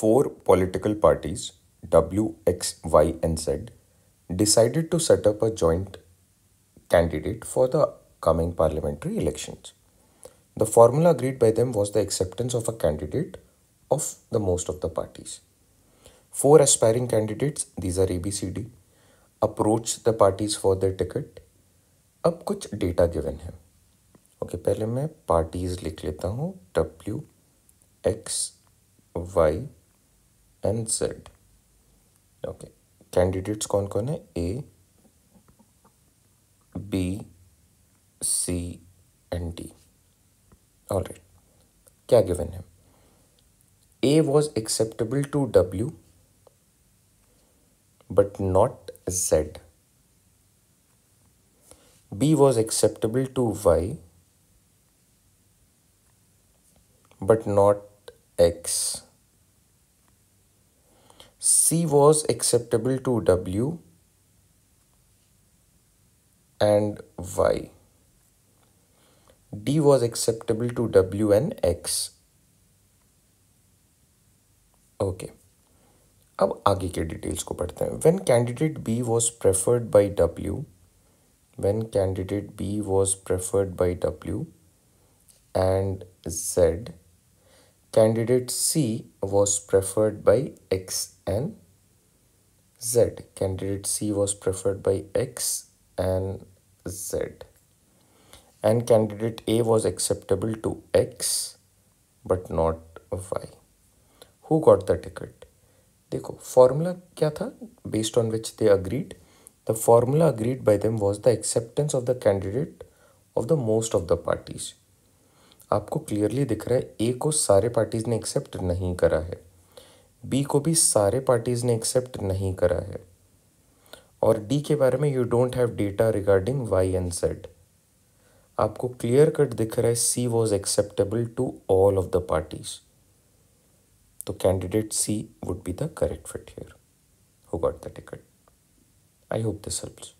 four political parties, W, X, Y, and Z, decided to set up a joint candidate for the coming parliamentary elections. The formula agreed by them was the acceptance of a candidate of the most of the parties. Four aspiring candidates, these are ABCD, approach the parties for their ticket. Now, कुछ data given है okay, पहले मैं parties लिख लेता हूँ and Z. Okay, candidates kon kon A, B, C, and D. Alright, kya given him? A was acceptable to W, but not Z. B was acceptable to Y, but not X. C was acceptable to W and Y. D was acceptable to W and X. Okay. अब आगे के details को पढ़ते हैं when candidate B was preferred by W when candidate B was preferred by W and Z candidate C was preferred by X and Z. Candidate C was preferred by X and Z. And candidate A was acceptable to X but not Y. Who got the ticket? Deekho, formula kya tha? based on which they agreed. The formula agreed by them was the acceptance of the candidate of the most of the parties. आपको clearly दिख रहा है ए को सारे parties ने accept नहीं करा है बी को भी सारे पार्टीज़ ने एक्सेप्ट नहीं करा है और डी के बारे में you don't have data regarding Y and said आपको क्लियर कट दिख रहा है C was acceptable to all of the parties तो candidate C would be the correct fit here who got the ticket I hope this helps